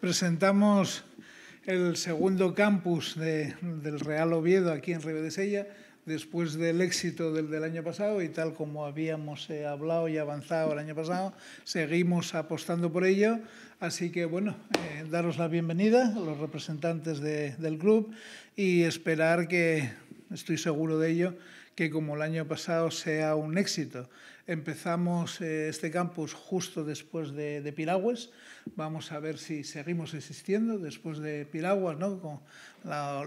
Presentamos el segundo campus del Real Oviedo aquí en Sella, después del éxito del, año pasado y tal como habíamos eh, hablado y avanzado el año pasado, seguimos apostando por ello. Así que, bueno, eh, daros la bienvenida a los representantes del club y esperar que, estoy seguro de ello, que como el año pasado sea un éxito. Empezamos eh, este campus justo después de, de, Piragües. Vamos a ver si seguimos existiendo después de Piragües, ¿no? con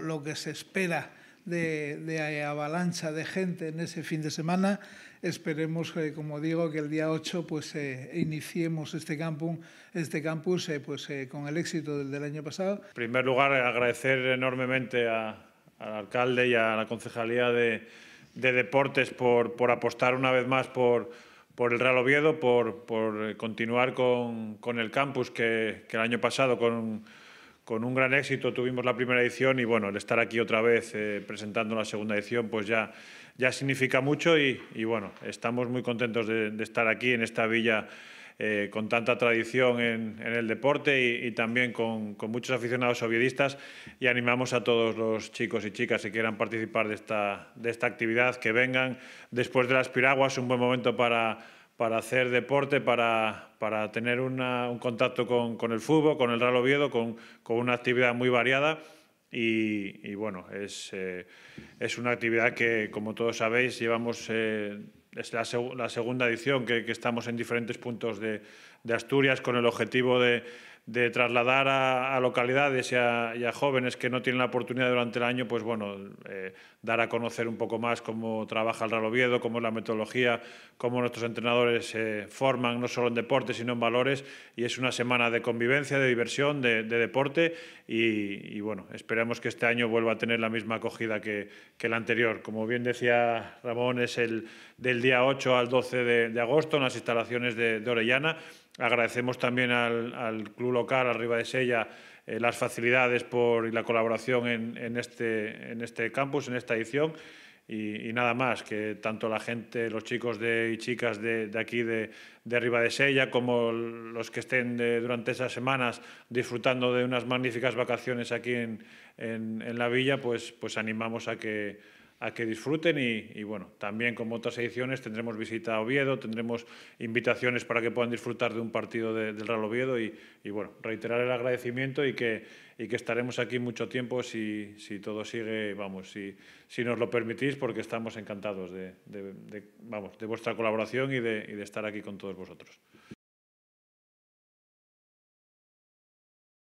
lo que se espera de, avalancha de gente en ese fin de semana. Esperemos, como digo, que el día 8 pues, eh, iniciemos este campus, este campus eh, pues, con el éxito del, año pasado. En primer lugar, agradecer enormemente al alcalde y a la concejalía de de deportes por, por apostar una vez más por, por el Real Oviedo, por, eh, continuar con, con, el campus que, el año pasado con, un gran éxito tuvimos la primera edición y bueno, el estar aquí otra vez eh, presentando la segunda edición pues ya, ya significa mucho y, bueno, estamos muy contentos de estar aquí en esta villa eh, con tanta tradición en, el deporte y, también con, muchos aficionados oviedistas y animamos a todos los chicos y chicas que quieran participar de esta, de esta actividad, que vengan después de las piraguas, un buen momento para para hacer deporte, para, para tener un contacto con, el fútbol, con el Real Oviedo, con, con una actividad muy variada. Y, bueno, es, eh, es, una actividad que, como todos sabéis, llevamos eh, es la, segunda edición que, estamos en diferentes puntos de Asturias con el objetivo de de trasladar a, localidades y a, jóvenes que no tienen la oportunidad durante el año, pues bueno, eh, dar a conocer un poco más cómo trabaja el raloviedo cómo es la metodología, cómo nuestros entrenadores se eh, forman, no solo en deporte, sino en valores. Y es una semana de convivencia, de diversión, de, deporte. Y, bueno, esperamos que este año vuelva a tener la misma acogida que, que el anterior. Como bien decía Ramón, es el del día 8 al 12 de, agosto en las instalaciones de, Orellana. Agradecemos también al club local, arriba de Sella, eh, las facilidades por, y la colaboración en, este, en este campus, en esta edición. Y, nada más, que tanto la gente, los chicos y chicas de, aquí de, arriba Riva de Sella, como los que estén durante esas semanas disfrutando de unas magníficas vacaciones aquí en, en la villa, pues, pues animamos a que, a que disfruten y, bueno, también como otras ediciones tendremos visita a Oviedo, tendremos invitaciones para que puedan disfrutar de un partido del Real Oviedo y, bueno, reiterar el agradecimiento y que, que estaremos aquí mucho tiempo si, todo sigue, vamos, si, nos lo permitís porque estamos encantados de, vamos, de vuestra colaboración y de estar aquí con todos vosotros.